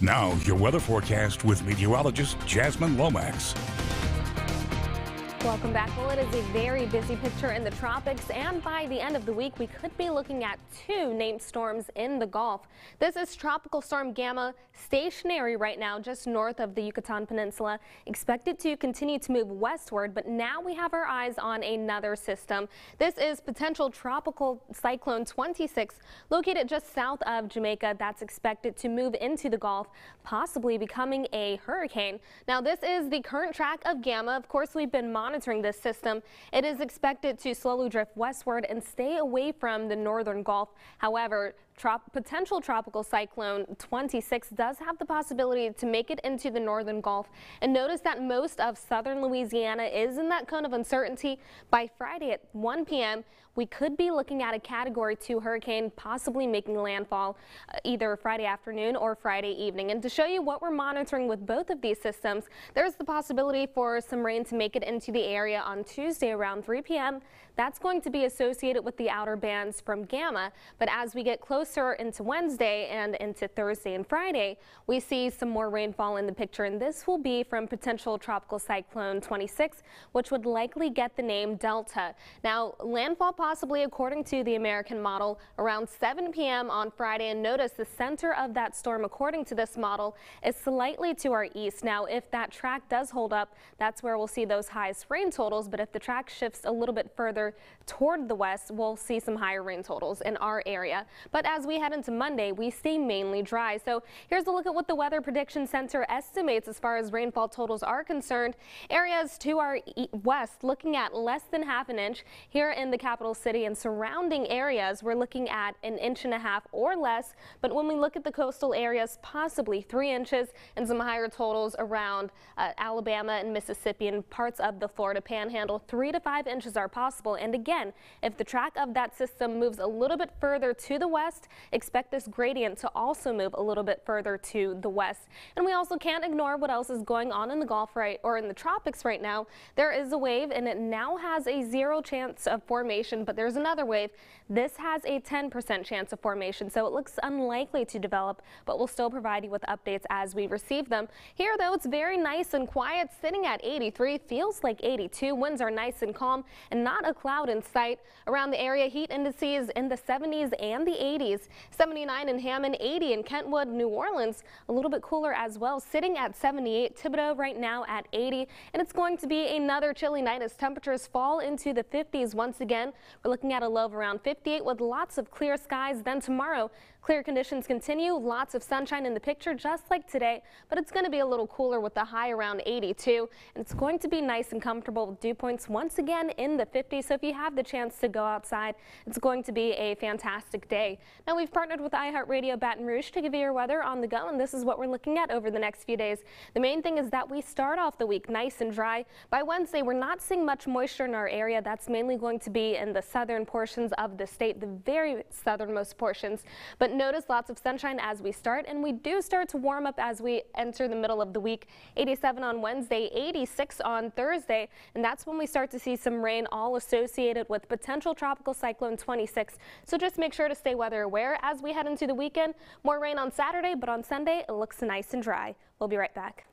Now, your weather forecast with meteorologist Jasmine Lomax. Welcome back. Well, it is a very busy picture in the tropics, and by the end of the week, we could be looking at two named storms in the Gulf. This is Tropical Storm Gamma, stationary right now just north of the Yucatan Peninsula, expected to continue to move westward, but now we have our eyes on another system. This is potential Tropical Cyclone 26, located just south of Jamaica, that's expected to move into the Gulf, possibly becoming a hurricane. Now, this is the current track of Gamma. Of course, we've been monitoring monitoring this system, it is expected to slowly drift westward and stay away from the northern Gulf. However, Trop potential tropical cyclone 26 does have the possibility to make it into the northern Gulf. And notice that most of southern Louisiana is in that cone of uncertainty. By Friday at 1 p.m., we could be looking at a Category 2 hurricane possibly making landfall uh, either Friday afternoon or Friday evening. And to show you what we're monitoring with both of these systems, there's the possibility for some rain to make it into the area on Tuesday around 3 p.m. That's going to be associated with the outer bands from Gamma. But as we get closer, closer into Wednesday and into Thursday and Friday, we see some more rainfall in the picture, and this will be from potential tropical cyclone 26, which would likely get the name Delta. Now, landfall possibly, according to the American model, around 7 p.m. on Friday, and notice the center of that storm, according to this model, is slightly to our east. Now, if that track does hold up, that's where we'll see those highest rain totals, but if the track shifts a little bit further toward the west, we'll see some higher rain totals in our area. But as as we head into Monday, we stay mainly dry. So here's a look at what the Weather Prediction Center estimates as far as rainfall totals are concerned. Areas to our west looking at less than half an inch. Here in the capital city and surrounding areas, we're looking at an inch and a half or less. But when we look at the coastal areas, possibly three inches and some higher totals around uh, Alabama and Mississippi and parts of the Florida Panhandle. Three to five inches are possible. And again, if the track of that system moves a little bit further to the west, Expect this gradient to also move a little bit further to the west. And we also can't ignore what else is going on in the Gulf right or in the tropics right now. There is a wave and it now has a zero chance of formation, but there's another wave. This has a 10% chance of formation, so it looks unlikely to develop, but we'll still provide you with updates as we receive them. Here, though, it's very nice and quiet, sitting at 83, feels like 82. Winds are nice and calm and not a cloud in sight. Around the area, heat indices in the 70s and the 80s degrees, 79 in Hammond, 80 in Kentwood, New Orleans, a little bit cooler as well, sitting at 78, Thibodeau right now at 80, and it's going to be another chilly night as temperatures fall into the 50s once again. We're looking at a low of around 58 with lots of clear skies. Then tomorrow, clear conditions continue, lots of sunshine in the picture just like today, but it's going to be a little cooler with the high around 82, and it's going to be nice and comfortable with dew points once again in the 50s. So if you have the chance to go outside, it's going to be a fantastic day. And we've partnered with iHeartRadio Baton Rouge to give you your weather on the go, and this is what we're looking at over the next few days. The main thing is that we start off the week nice and dry. By Wednesday, we're not seeing much moisture in our area. That's mainly going to be in the southern portions of the state, the very southernmost portions. But notice lots of sunshine as we start, and we do start to warm up as we enter the middle of the week. 87 on Wednesday, 86 on Thursday, and that's when we start to see some rain all associated with potential tropical cyclone 26. So just make sure to stay weather aware wear as we head into the weekend. More rain on Saturday, but on Sunday it looks nice and dry. We'll be right back.